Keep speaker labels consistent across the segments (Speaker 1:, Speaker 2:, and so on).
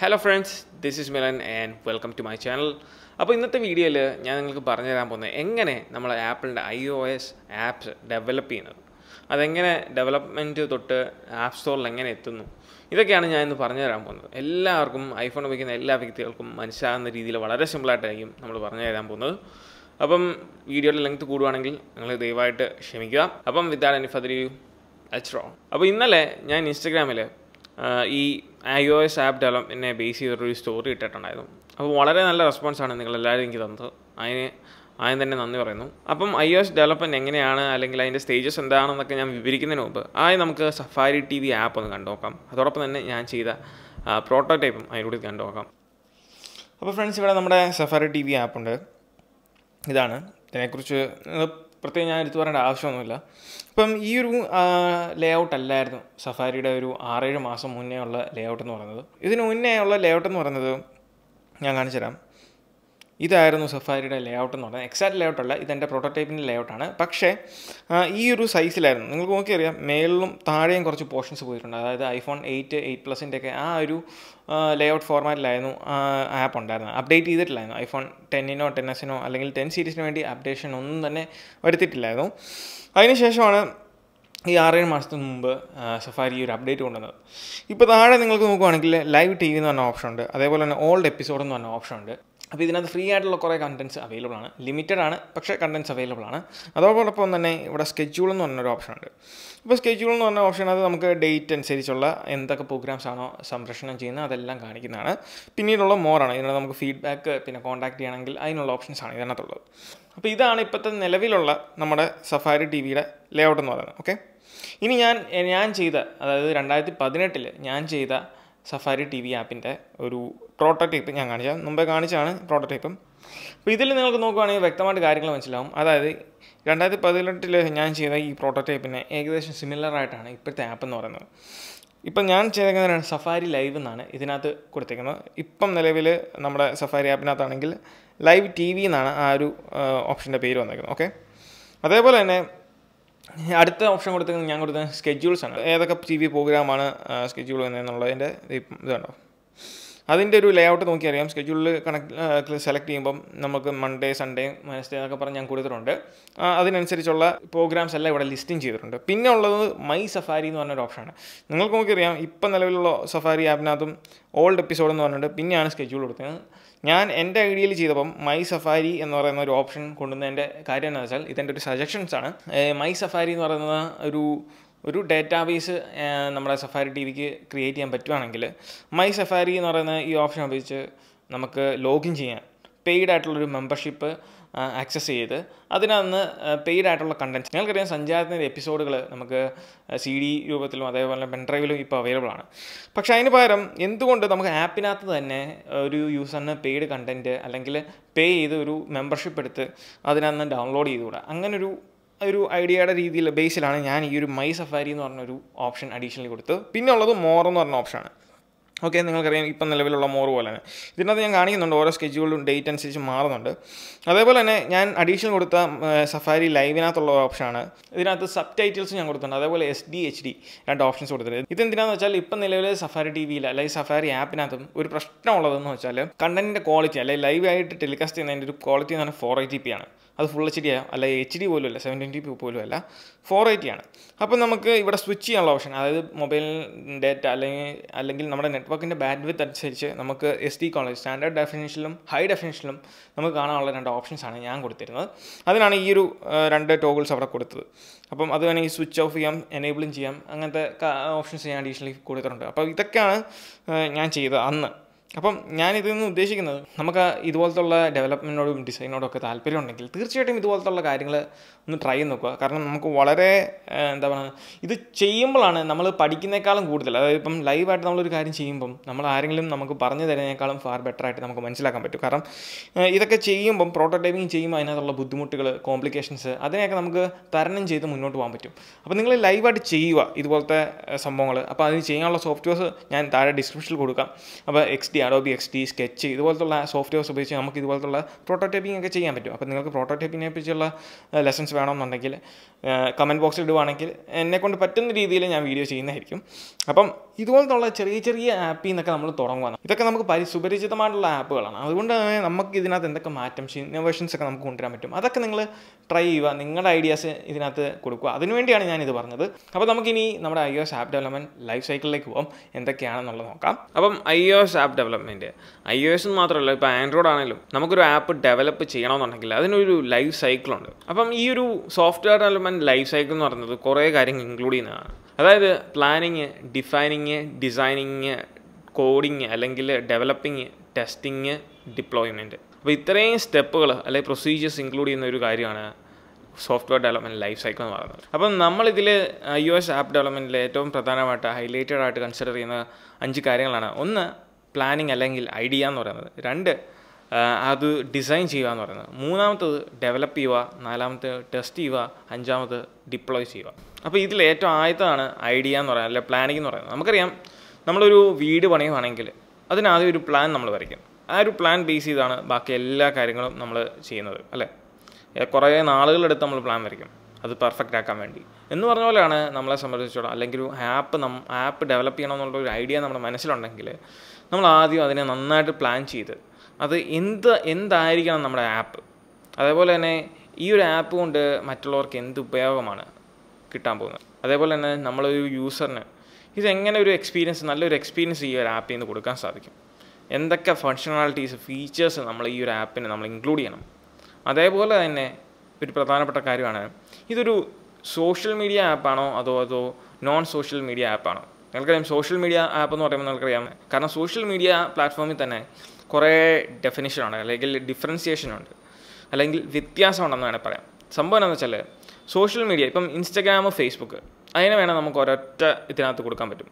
Speaker 1: hello friends this is Milan and welcome to my channel അപ്പോൾ ഇന്നത്തെ വീഡിയോയിൽ ഞാൻ നിങ്ങൾക്ക് പറഞ്ഞു തരാൻ പോകുന്നത് എങ്ങനെ നമ്മൾ ആപ്പിളിൻ്റെ I O S apps develop ചെയ്യുന്നത് അതെങ്ങനെ ഡെവലപ്മെൻറ്റ് തൊട്ട് ആപ്പ് സ്റ്റോറിൽ എങ്ങനെ എത്തുന്നു ഇതൊക്കെയാണ് ഞാൻ ഇന്ന് പറഞ്ഞു തരാൻ പോകുന്നത് എല്ലാവർക്കും ഐഫോൺ ഉപയോഗിക്കുന്ന എല്ലാ വ്യക്തികൾക്കും മനസ്സിലാകുന്ന രീതിയിൽ വളരെ സിമ്പിളായിട്ടായിരിക്കും നമ്മൾ പറഞ്ഞു തരാൻ പോകുന്നത് അപ്പം വീഡിയോയുടെ ലെങ്ത് കൂടുവാണെങ്കിൽ നിങ്ങൾ ദയവായിട്ട് ക്ഷമിക്കുക അപ്പം വിത്താൻ എനി ഫദർ യു അപ്പോൾ ഇന്നലെ ഞാൻ ഇൻസ്റ്റഗ്രാമിൽ ഈ ഐ ഒ എസ് ആപ്പ് ഡെവലപ്മെൻറ്റിനെ ബേസ് ചെയ്തൊരു സ്റ്റോറി ഇട്ടിട്ടുണ്ടായിരുന്നു അപ്പോൾ വളരെ നല്ല റെസ്പോൺസാണ് നിങ്ങളെല്ലാവരും എനിക്ക് തന്നത് അതിന് ആദ്യം തന്നെ നന്ദി പറയുന്നു അപ്പം ഐ എസ് ഡെവലപ്മെൻറ്റ് എങ്ങനെയാണ് അല്ലെങ്കിൽ അതിൻ്റെ സ്റ്റേജസ് എന്താണെന്നൊക്കെ ഞാൻ വിവരിക്കുന്നതിന് മുമ്പ് ആദ്യം നമുക്ക് സഫാരി ടി വി ആപ്പ് ഒന്ന് കണ്ടു നോക്കാം അതോടൊപ്പം തന്നെ ഞാൻ ചെയ്ത പ്രോട്ടോടൈപ്പും അതിലൂടെ കണ്ടു നോക്കാം അപ്പോൾ ഫ്രണ്ട്സ് ഇവിടെ നമ്മുടെ സഫാരി ടി വി ആപ്പുണ്ട് ഇതാണ് ഇതിനെക്കുറിച്ച് പ്രത്യേകം ഞാൻ എടുത്തു പറയേണ്ട ആവശ്യമൊന്നുമില്ല അപ്പം ഈ ഒരു ലേ ഔട്ട് അല്ലായിരുന്നു സഫാരിയുടെ ഒരു ആറേഴ് മാസം മുന്നേ ഉള്ള ലേ ഔട്ട് എന്ന് പറയുന്നത് ഇതിന് മുന്നേ ഉള്ള ലേ ഔട്ട് എന്ന് പറയുന്നത് ഞാൻ കാണിച്ചു തരാം ഇതായിരുന്നു സഫാരിയുടെ ലേ ഔട്ട് എന്ന് പറയുന്നത് എക്സാക്ട് ലേ ഔട്ടല്ല ഇതെൻ്റെ പ്രോട്ടോടൈപ്പിൻ്റെ ലേ ഔട്ടാണ് പക്ഷേ ഈ ഒരു സൈസിലായിരുന്നു നിങ്ങൾക്ക് നോക്കിയറിയാം മേളിലും താഴെയും കുറച്ച് പോർഷൻസ് പോയിട്ടുണ്ട് അതായത് ഐഫോൺ എയ്റ്റ് എയ്റ്റ് പ്ലസിൻ്റെ ഒക്കെ ആ ഒരു ലേ ഔട്ട് ഫോർമാറ്റിലായിരുന്നു ആപ്പ് ഉണ്ടായിരുന്നത് അപ്ഡേറ്റ് ചെയ്തിട്ടില്ലായിരുന്നു ഐഫോൺ ടെന്നിനോ ടെൻ എസിനോ അല്ലെങ്കിൽ ടെൻ സീരീസിന് വേണ്ടി അപ്ഡേഷൻ ഒന്നും തന്നെ വരുത്തിയിട്ടില്ലായിരുന്നു അതിനുശേഷമാണ് ഈ ആറേഴ് മാസത്തിന് മുമ്പ് സഫാരി ഒരു അപ്ഡേറ്റ് കൊണ്ടുവന്നത് ഇപ്പോൾ താഴെ നിങ്ങൾക്ക് നോക്കുവാണെങ്കിൽ ലൈവ് ടി വി എന്ന് പറഞ്ഞ ഓപ്ഷൻ ഉണ്ട് അതേപോലെ തന്നെ ഓൾഡ് എപ്പിസോഡ് എന്ന് പറഞ്ഞ ഓപ്ഷൻ ഉണ്ട് അപ്പോൾ ഇതിനകത്ത് ഫ്രീ ആയിട്ടുള്ള കുറേ കണ്ടൻസ് അവൈലബിൾ ആണ് ലിമിറ്റഡ് ആണ് പക്ഷേ കണ്ടൻസ് അവൈലബിൾ ആണ് അതോടൊപ്പം തന്നെ ഇവിടെ സ്കെഡ്യൂൾ എന്ന് പറഞ്ഞൊരു ഓപ്ഷൻ ഉണ്ട് അപ്പോൾ സ്കെഡ്യൂൾ എന്ന് പറഞ്ഞ ഓപ്ഷൻ അത് നമുക്ക് ഡേറ്റ് അനുസരിച്ചുള്ള എന്തൊക്കെ പ്രോഗ്രാംസ് ആണോ സംരക്ഷണം ചെയ്യുന്നത് അതെല്ലാം കാണിക്കുന്നതാണ് പിന്നീടുള്ള മോറാണ് ഇതിനുള്ള നമുക്ക് ഫീഡ്ബാക്ക് പിന്നെ കോൺടാക്ട് ചെയ്യണമെങ്കിൽ അതിനുള്ള ഓപ്ഷൻസ് ആണ് ഇതിനകത്തുള്ളത് അപ്പോൾ ഇതാണ് ഇപ്പോഴത്തെ നിലവിലുള്ള നമ്മുടെ സഫാരി ടി വിയുടെ ലേഔട്ട് എന്ന് പറയുന്നത് ഓക്കെ ഇനി ഞാൻ ഞാൻ ചെയ്ത അതായത് രണ്ടായിരത്തി പതിനെട്ടിൽ ഞാൻ ചെയ്ത സഫാരി ടി വി ആപ്പിൻ്റെ ഒരു പ്രോട്ടോടൈപ്പ് ഞാൻ കാണിച്ച മുമ്പേ കാണിച്ചാണ് പ്രോട്ടോടൈപ്പും അപ്പോൾ ഇതിൽ നിങ്ങൾക്ക് നോക്കുകയാണെങ്കിൽ വ്യക്തമായിട്ട് കാര്യങ്ങൾ മനസ്സിലാവും അതായത് രണ്ടായിരത്തി പതിനെട്ടിൽ ഞാൻ ചെയ്ത ഈ പ്രോട്ടോടൈപ്പിനെ ഏകദേശം സിമിലർ ആയിട്ടാണ് ഇപ്പോഴത്തെ ആപ്പ് എന്ന് പറയുന്നത് ഇപ്പം ഞാൻ ചെയ്തേക്കുന്നതാണ് സഫാരി ലൈവ് എന്നാണ് ഇതിനകത്ത് കൊടുത്തേക്കുന്നത് ഇപ്പം നിലവിൽ നമ്മുടെ സഫാരി ആപ്പിനകത്താണെങ്കിൽ ലൈവ് ടി വി എന്നാണ് ആ ഒരു ഓപ്ഷൻ്റെ പേര് വന്നേക്കുന്നത് ഓക്കെ അതേപോലെ തന്നെ അടുത്ത ഓപ്ഷൻ കൊടുത്തേക്കുന്നത് ഞാൻ കൊടുത്ത സ്കെഡ്യൂൾസ് ആണ് ഏതൊക്കെ ടി വി പ്രോഗ്രാമാണ് സ്കെഡ്യൂൾ എന്നുള്ളതിൻ്റെ ഇതുണ്ടോ അതിൻ്റെ ഒരു ലേ ഔട്ട് നോക്കിയറിയാം സ്കെഡ്യൂളിൽ കണക്ട് സെലക്ട് ചെയ്യുമ്പം നമുക്ക് മൺഡേ സൺഡേ വെനസ്ഡേ എന്നൊക്കെ പറഞ്ഞ് ഞാൻ കൊടുത്തിട്ടുണ്ട് അതിനനുസരിച്ചുള്ള പ്രോഗ്രാംസ് എല്ലാം ഇവിടെ ലിസ്റ്റിംഗ് ചെയ്തിട്ടുണ്ട് പിന്നെ ഉള്ളത് മൈ സഫാരി എന്ന് പറഞ്ഞൊരു ഓപ്ഷനാണ് നിങ്ങൾക്ക് നോക്കിയറിയാം ഇപ്പം നിലവിലുള്ള സഫാരി ആപ്പിനകത്തും ഓൾഡ് എപ്പിസോഡ് എന്ന് പറഞ്ഞിട്ട് പിന്നെയാണ് സ്കെഡ്യൂൾ കൊടുക്കുന്നത് ഞാൻ എൻ്റെ ഐഡിയയിൽ ചെയ്തപ്പം മൈ സഫാരി എന്ന് പറയുന്ന ഒരു ഓപ്ഷൻ കൊണ്ടുവന്നതിൻ്റെ കാര്യം എന്താണെന്ന് വെച്ചാൽ ഇതെൻ്റെ ഒരു സജഷൻസ് ആണ് മൈ സഫാരി എന്ന് പറയുന്നത് ഒരു ഒരു ഡേറ്റാബേസ് നമ്മുടെ സഫാരി ടി വിക്ക് ക്രിയേറ്റ് ചെയ്യാൻ പറ്റുവാണെങ്കിൽ മൈ സഫാരി എന്ന് പറയുന്ന ഈ ഓപ്ഷൻ ഉപയോഗിച്ച് നമുക്ക് ലോഗിൻ ചെയ്യാൻ പെയ്ഡ് ആയിട്ടുള്ളൊരു മെമ്പർഷിപ്പ് ആക്സസ് ചെയ്ത് അതിനകത്ത് പെയ്ഡ് ആയിട്ടുള്ള കണ്ടൻറ്റ് നിങ്ങൾക്കറിയാം സഞ്ചാരത്തിൻ്റെ എപ്പിസോഡുകൾ നമുക്ക് സി ഡി രൂപത്തിലും അതേപോലെ പെൻഡ്രൈവിലും ഇപ്പോൾ അവൈലബിൾ ആണ് പക്ഷേ അതിന് പകരം എന്തുകൊണ്ട് നമുക്ക് ആപ്പിനകത്ത് തന്നെ ഒരു യൂസറിന് പെയ്ഡ് കണ്ടൻറ്റ് അല്ലെങ്കിൽ പേ ചെയ്ത് ഒരു മെമ്പർഷിപ്പ് എടുത്ത് അതിനകത്ത് ഡൗൺലോഡ് ചെയ്തുകൂടാ അങ്ങനൊരു ഒരു ഐഡിയയുടെ രീതിയിൽ ബേസിലാണ് ഞാൻ ഈ ഒരു മൈ സഫാരി എന്ന് പറഞ്ഞൊരു ഓപ്ഷൻ അഡീഷണലി കൊടുത്തത് പിന്നെ ഉള്ളത് മോർ എന്ന് പറഞ്ഞ ഓപ്ഷനാണ് ഓക്കെ നിങ്ങൾക്കറിയാം ഇപ്പം നിലവിലുള്ള മോർ തന്നെ ഇതിനകത്ത് ഞാൻ കാണിക്കുന്നുണ്ട് ഓരോ സ്കെഡ്യൂളും ഡേറ്റ് അനുസരിച്ച് മാറുന്നുണ്ട് അതേപോലെ തന്നെ ഞാൻ അഡീഷണൽ കൊടുത്ത സഫാരി ലൈവിനകത്തുള്ള ഓപ്ഷനാണ് ഇതിനകത്ത് സബ് ടൈറ്റിൽസ് ഞാൻ കൊടുത്തിട്ടുണ്ട് അതേപോലെ എസ് ഡി എച്ച് ഡി രണ്ട് ഓപ്ഷൻസ് കൊടുത്തിട്ടുണ്ട് ഇതെന്തിനാന്ന് വെച്ചാൽ ഇപ്പം നിലവിലെ സഫാരി ടി വിയിൽ അല്ലെങ്കിൽ സഫാരി ആപ്പിനകത്തും ഒരു പ്രശ്നമുള്ളതെന്ന് വെച്ചാൽ കണ്ടൻറ്റിൻ്റെ ക്വാളിറ്റി അല്ലെങ്കിൽ ലൈവായിട്ട് ടെലികാസ്റ്റ് ചെയ്യുന്നതിൻ്റെ ഒരു ക്വാളിറ്റി എന്ന് പറഞ്ഞാൽ ഫോർ ഐ പി ആണ് അത് ഫുൾ എച്ച് ഡി അല്ല എച്ച് ഡി പോലും അല്ല സെവൻറ്റീൻ ടി പി പോലും അല്ല ഫോർ എയ്റ്റി ആണ് അപ്പോൾ നമുക്ക് ഇവിടെ സ്വിച്ച് ചെയ്യാനുള്ള ഓപ്ഷൻ അതായത് മൊബൈൽ ഡേറ്റ അല്ലെങ്കിൽ അല്ലെങ്കിൽ നമ്മുടെ നെറ്റ്വർക്കിൻ്റെ ബാൻഡ് വിത്ത് അനുസരിച്ച് നമുക്ക് എസ് ഡി കോളേജ് സ്റ്റാൻഡേർഡ് ഡെഫിനേഷനിലും ഹൈ ഡെഫിനേഷനിലും നമുക്ക് കാണാനുള്ള രണ്ട് ഓപ്ഷൻസാണ് ഞാൻ കൊടുത്തിരുന്നത് അതിനാണ് ഈ ഒരു രണ്ട് ടോഗിൾസ് അവിടെ കൊടുത്തത് അപ്പം അത് വേണമെങ്കിൽ സ്വിച്ച് ഓഫ് ചെയ്യാം എനേബിളും ചെയ്യാം അങ്ങനത്തെ ഓപ്ഷൻസ് ഞാൻ അഡീഷണലി കൊടുത്തിട്ടുണ്ട് അപ്പോൾ ഇതൊക്കെയാണ് ഞാൻ ചെയ്തത് അന്ന് അപ്പം ഞാനിതിൽ നിന്ന് ഉദ്ദേശിക്കുന്നത് നമുക്ക് ഇതുപോലത്തുള്ള ഡെവലപ്മെൻറ്റിനോടും ഡിസൈനോടൊക്കെ താല്പര്യം ഉണ്ടെങ്കിൽ തീർച്ചയായിട്ടും ഇതുപോലത്തുള്ള കാര്യങ്ങൾ ഒന്ന് ട്രൈ ചെയ്ത് നോക്കുക കാരണം നമുക്ക് വളരെ എന്താ പറയുക ഇത് ചെയ്യുമ്പോഴാണ് നമ്മൾ പഠിക്കുന്നേക്കാളും കൂടുതൽ അതായത് ഇപ്പം ലൈവായിട്ട് നമ്മളൊരു കാര്യം ചെയ്യുമ്പം നമ്മൾ ആരെങ്കിലും നമുക്ക് പറഞ്ഞു തരുന്നതിനേക്കാളും ഫാർ ബെറ്റർ ആയിട്ട് നമുക്ക് മനസ്സിലാക്കാൻ പറ്റും കാരണം ഇതൊക്കെ ചെയ്യുമ്പം പ്രോട്ടോടൈപ്പിംഗ് ചെയ്യുമ്പോൾ അതിനകത്തുള്ള ബുദ്ധിമുട്ടുകൾ കോംപ്ലിക്കേഷൻസ് അതിനെയൊക്കെ നമുക്ക് തരണം ചെയ്ത് മുന്നോട്ട് പോകാൻ പറ്റും അപ്പോൾ നിങ്ങൾ ലൈവായിട്ട് ചെയ്യുക ഇതുപോലത്തെ സംഭവങ്ങൾ അപ്പോൾ അതിന് ചെയ്യാനുള്ള സോഫ്റ്റ്വെയർസ് ഞാൻ താഴെ ഡിസ്ക്രിപ്ഷനിൽ കൊടുക്കാം അപ്പോൾ X D Adobe X T sketch ഇതുപോലത്തുള്ള സോഫ്റ്റ്വെയർസ് ഉപയോഗിച്ച് നമുക്ക് ഇതുപോലത്തുള്ള പ്രോട്ടോടൈപ്പിംഗ് ഒക്കെ ചെയ്യാൻ പറ്റും അപ്പോൾ നിങ്ങൾക്ക് പ്രോട്ടോടൈപ്പിങ്ങിനെ പറ്റിയുള്ള ലെസൺസ് വേണമെന്നുണ്ടെങ്കിൽ കമൻറ്റ് ബോക്സിൽ ഇടുവാണെങ്കിൽ എന്നെക്കൊണ്ട് പറ്റുന്ന രീതിയിൽ ഞാൻ വീഡിയോ ചെയ്യുന്നതായിരിക്കും അപ്പം ഇതുപോലത്തുള്ള ചെറിയ ചെറിയ ആപ്പിൽ നിന്നൊക്കെ നമ്മൾ തുടങ്ങുകയാണ് ഇതൊക്കെ നമുക്ക് പരി സുപരിചിതമായിട്ടുള്ള ആപ്പുകളാണ് അതുകൊണ്ട് തന്നെ നമുക്ക് ഇതിനകത്ത് എന്തൊക്കെ മാറ്റം ഇന്നോവേഷൻസ് ഒക്കെ നമുക്ക് കൊണ്ടുവരാൻ പറ്റും അതൊക്കെ നിങ്ങൾ ട്രൈ ചെയ്യുക നിങ്ങളുടെ ഐഡിയാസ് ഇതിനകത്ത് കൊടുക്കുക അതിനുവേണ്ടിയാണ് ഞാനിത് പറഞ്ഞത് അപ്പോൾ നമുക്കിനി നമ്മുടെ I S app development life സൈക്കിളിലേക്ക് പോകാം എന്തൊക്കെയാണെന്നുള്ളത് നോക്കാം അപ്പം I S app development I S മാത്രമല്ല ഇപ്പോൾ ആൻഡ്രോയിഡ് ആണെങ്കിലും നമുക്കൊരു ആപ്പ് ഡെവലപ്പ് ചെയ്യണമെന്നുണ്ടെങ്കിൽ അതിനൊരു ലൈഫ് സൈക്കിളുണ്ട് അപ്പം ഈ ഒരു സോഫ്റ്റ്വെയർ ഡെവലപ്മെൻറ്റ് ലൈഫ് സൈക്കിൾ എന്ന് പറയുന്നത് കുറേ കാര്യങ്ങൾ ഇൻക്ലൂഡ് ചെയ്യുന്നതാണ് അതായത് പ്ലാനിങ് ഡിഫൈനിങ് ഡിസൈനിങ് കോഡിങ് അല്ലെങ്കിൽ ഡെവലപ്പിങ് ടെസ്റ്റിങ് ഡിപ്ലോയ്മെൻറ്റ് അപ്പോൾ ഇത്രയും സ്റ്റെപ്പുകൾ അല്ലെങ്കിൽ പ്രൊസീജിയേഴ്സ് ഇൻക്ലൂഡ് ചെയ്യുന്ന ഒരു കാര്യമാണ് സോഫ്റ്റ്വെയർ ഡെവലപ്മെൻറ്റ് ലൈഫ് സൈക്കിൾ എന്ന് പറയുന്നത് അപ്പം നമ്മളിതിൽ യു എസ് ആപ്പ് ഡെവലപ്മെൻറ്റിൽ ഏറ്റവും പ്രധാനമായിട്ട് ഹൈലൈറ്റഡ് ആയിട്ട് കൺസിഡർ ചെയ്യുന്ന അഞ്ച് കാര്യങ്ങളാണ് ഒന്ന് പ്ലാനിങ് അല്ലെങ്കിൽ ഐഡിയ എന്ന് പറയുന്നത് രണ്ട് അത് ഡിസൈൻ ചെയ്യുക എന്ന് പറയുന്നത് മൂന്നാമത്തത് ഡെവലപ്പ് ചെയ്യുക നാലാമത്തെ ടെസ്റ്റ് ചെയ്യുക അഞ്ചാമത് ഡിപ്ലോയ് ചെയ്യുക അപ്പോൾ ഇതിൽ ഏറ്റവും ആദ്യത്താണ് ഐഡിയ എന്ന് പറയുന്നത് അല്ലെ പ്ലാനിംഗ് എന്ന് പറയുന്നത് നമുക്കറിയാം നമ്മളൊരു വീട് പണിയുവാണെങ്കിൽ അതിനാദ്യം ഒരു പ്ലാൻ നമ്മൾ വരയ്ക്കും ആ ഒരു പ്ലാൻ ബേസ് ചെയ്താണ് ബാക്കി എല്ലാ കാര്യങ്ങളും നമ്മൾ ചെയ്യുന്നത് അല്ലേ കുറേ നാളുകളെടുത്ത് നമ്മൾ പ്ലാൻ വരയ്ക്കും അത് പെർഫെക്റ്റ് ആക്കാൻ വേണ്ടി എന്ന് പറഞ്ഞ പോലെയാണ് നമ്മളെ സംബന്ധിച്ചോളം അല്ലെങ്കിൽ ഒരു ആപ്പ് നം ആപ്പ് ഡെവലപ്പ് ചെയ്യണമെന്നുള്ള ഒരു ഐഡിയ നമ്മുടെ മനസ്സിലുണ്ടെങ്കിൽ നമ്മൾ ആദ്യം അതിനെ നന്നായിട്ട് പ്ലാൻ ചെയ്ത് അത് എന്ത് എന്തായിരിക്കണം നമ്മുടെ ആപ്പ് അതേപോലെ തന്നെ ഈ ഒരു ആപ്പ് കൊണ്ട് മറ്റുള്ളവർക്ക് എന്ത് ഉപയോഗമാണ് കിട്ടാൻ പോകുന്നത് അതേപോലെ തന്നെ നമ്മളൊരു യൂസറിന് ഇതെങ്ങനെ ഒരു എക്സ്പീരിയൻസ് നല്ലൊരു എക്സ്പീരിയൻസ് ഈ ഒരു ആപ്പിൽ നിന്ന് കൊടുക്കാൻ സാധിക്കും എന്തൊക്കെ ഫങ്ഷണാലിറ്റീസ് ഫീച്ചേഴ്സ് നമ്മൾ ഈ ഒരു ആപ്പിന് നമ്മൾ ഇൻക്ലൂഡ് ചെയ്യണം അതേപോലെ തന്നെ ഒരു പ്രധാനപ്പെട്ട കാര്യമാണ് ഇതൊരു സോഷ്യൽ മീഡിയ ആപ്പാണോ അതോ അതോ നോൺ സോഷ്യൽ മീഡിയ ആപ്പാണോ നിങ്ങൾക്കറിയാം സോഷ്യൽ മീഡിയ ആപ്പ് എന്ന് പറയുമ്പോൾ നിങ്ങൾക്കറിയാം കാരണം സോഷ്യൽ മീഡിയ പ്ലാറ്റ്ഫോമിൽ തന്നെ കുറേ ഡെഫിനിഷനുണ്ട് അല്ലെങ്കിൽ ഡിഫറൻസിയേഷനുണ്ട് അല്ലെങ്കിൽ വ്യത്യാസമുണ്ടെന്ന് വേണേൽ പറയാം സംഭവം എന്താണെന്ന് വെച്ചാൽ സോഷ്യൽ മീഡിയ ഇപ്പം ഇൻസ്റ്റഗ്രാം ഫേസ്ബുക്ക് അതിനെ വേണേൽ നമുക്ക് ഒരൊറ്റ ഇതിനകത്ത് കൊടുക്കാൻ പറ്റും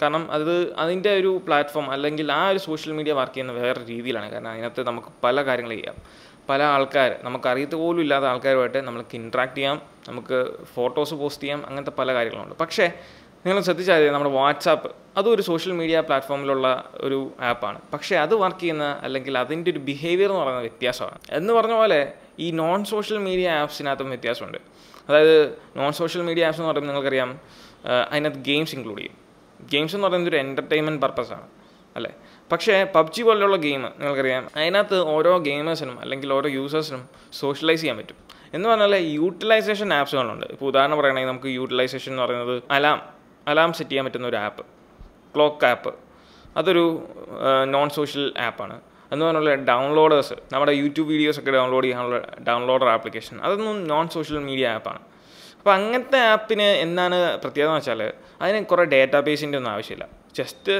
Speaker 1: കാരണം അത് അതിൻ്റെ ഒരു പ്ലാറ്റ്ഫോം അല്ലെങ്കിൽ ആ ഒരു സോഷ്യൽ മീഡിയ വർക്ക് ചെയ്യുന്ന വേറെ രീതിയിലാണ് കാരണം അതിനകത്ത് നമുക്ക് പല കാര്യങ്ങൾ ചെയ്യാം പല ആൾക്കാർ അറിയത്ത് പോലും ഇല്ലാത്ത ആൾക്കാരുമായിട്ട് നമുക്ക് ഇൻട്രാക്ട് ചെയ്യാം നമുക്ക് ഫോട്ടോസ് പോസ്റ്റ് ചെയ്യാം അങ്ങനത്തെ പല കാര്യങ്ങളുണ്ട് പക്ഷേ നിങ്ങൾ ശ്രദ്ധിച്ചാൽ നമ്മുടെ വാട്സാപ്പ് അതും ഒരു സോഷ്യൽ മീഡിയ പ്ലാറ്റ്ഫോമിലുള്ള ഒരു ആപ്പാണ് പക്ഷേ അത് വർക്ക് ചെയ്യുന്ന അല്ലെങ്കിൽ അതിൻ്റെ ഒരു ബിഹേവിയർ എന്ന് പറയുന്ന വ്യത്യാസമാണ് എന്ന് പറഞ്ഞ പോലെ ഈ നോൺ സോഷ്യൽ മീഡിയ ആപ്സിനകത്തും വ്യത്യാസമുണ്ട് അതായത് നോൺ സോഷ്യൽ മീഡിയ ആപ്സ് എന്ന് പറയുമ്പോൾ നിങ്ങൾക്കറിയാം അതിനകത്ത് ഗെയിംസ് ഇൻക്ലൂഡ് ചെയ്യും ഗെയിംസ് എന്ന് പറയുന്നത് ഒരു എൻ്റർടൈൻമെൻറ്റ് പർപ്പസാണ് അല്ലേ പക്ഷേ പബ്ജി പോലെയുള്ള ഗെയിം നിങ്ങൾക്കറിയാം അതിനകത്ത് ഓരോ ഗെയിമേഴ്സിനും അല്ലെങ്കിൽ ഓരോ യൂസേഴ്സിനും സോഷ്യലൈസ് ചെയ്യാൻ പറ്റും എന്ന് പറഞ്ഞാൽ യൂട്ടിലൈസേഷൻ ആപ്സുകളുണ്ട് ഇപ്പോൾ ഉദാഹരണം പറയുകയാണെങ്കിൽ നമുക്ക് യൂട്ടിലൈസേഷൻ എന്ന് പറയുന്നത് അലാം അലാം സെറ്റ് ചെയ്യാൻ പറ്റുന്ന ഒരു ആപ്പ് ക്ലോക്ക് ആപ്പ് അതൊരു നോൺ സോഷ്യൽ ആപ്പാണ് എന്ന് പറഞ്ഞുള്ള ഡൗൺലോഡേഴ്സ് നമ്മുടെ യൂട്യൂബ് വീഡിയോസൊക്കെ ഡൗൺലോഡ് ചെയ്യാനുള്ള ഡൗൺലോഡർ ആപ്ലിക്കേഷൻ അതൊന്നും നോൺ സോഷ്യൽ മീഡിയ ആപ്പാണ് അപ്പോൾ അങ്ങനത്തെ ആപ്പിന് എന്താണ് പ്രത്യേകത എന്ന് വെച്ചാൽ അതിന് കുറേ ഡേറ്റാ ഒന്നും ആവശ്യമില്ല ജസ്റ്റ്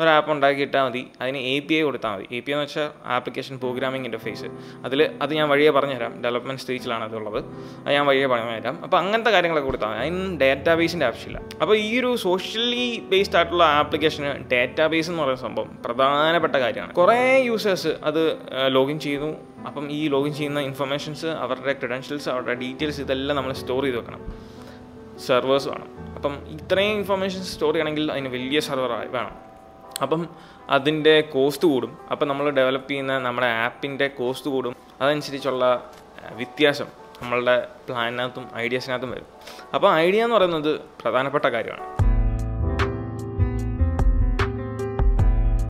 Speaker 1: ഒരു ആപ്പ് ഉണ്ടാക്കിയിട്ടാൽ മതി അതിന് എ പി ഐ കൊടുത്താൽ മതി എ പി ഐ എന്ന് വെച്ചാൽ ആപ്ലിക്കേഷൻ പ്രോഗ്രാമിംഗ് ഇൻ്റർഫേസ് അതിൽ അത് ഞാൻ വഴിയെ പറഞ്ഞുതരാം ഡെവലപ്മെൻറ്റ് സ്റ്റേജിലാണ് അതുള്ളത് അത് ഞാൻ വഴിയെ പറഞ്ഞുതരാം അപ്പോൾ അങ്ങനത്തെ കാര്യങ്ങളൊക്കെ കൊടുത്താൽ മതി അതിന് ഡാറ്റാ ബേസിൻ്റെ ആവശ്യമില്ല അപ്പോൾ ഈ ഒരു സോഷ്യലി ബേസ്ഡ് ആയിട്ടുള്ള ആപ്ലിക്കേഷന് ഡാറ്റാ ബേസ് എന്ന് പറയുന്ന സംഭവം പ്രധാനപ്പെട്ട കാര്യമാണ് കുറേ യൂസേഴ്സ് അത് ലോഗിൻ ചെയ്യുന്നു അപ്പം ഈ ലോഗിൻ ചെയ്യുന്ന ഇൻഫർമേഷൻസ് അവരുടെ ക്രെഡൻഷ്യൽസ് അവരുടെ ഡീറ്റെയിൽസ് ഇതെല്ലാം നമ്മൾ സ്റ്റോർ ചെയ്ത് വെക്കണം സെർവേഴ്സ് വേണം അപ്പം ഇത്രയും ഇൻഫർമേഷൻ സ്റ്റോർ ചെയ്യണമെങ്കിൽ അതിന് വലിയ സെർവർ വേണം അപ്പം അതിൻ്റെ കോസ്റ്റ് കൂടും അപ്പം നമ്മൾ ഡെവലപ്പ് ചെയ്യുന്ന നമ്മുടെ ആപ്പിൻ്റെ കോസ്റ്റ് കൂടും അതനുസരിച്ചുള്ള വ്യത്യാസം നമ്മളുടെ പ്ലാനിനകത്തും ഐഡിയാസിനകത്തും വരും അപ്പോൾ ഐഡിയ എന്ന് പറയുന്നത് പ്രധാനപ്പെട്ട കാര്യമാണ്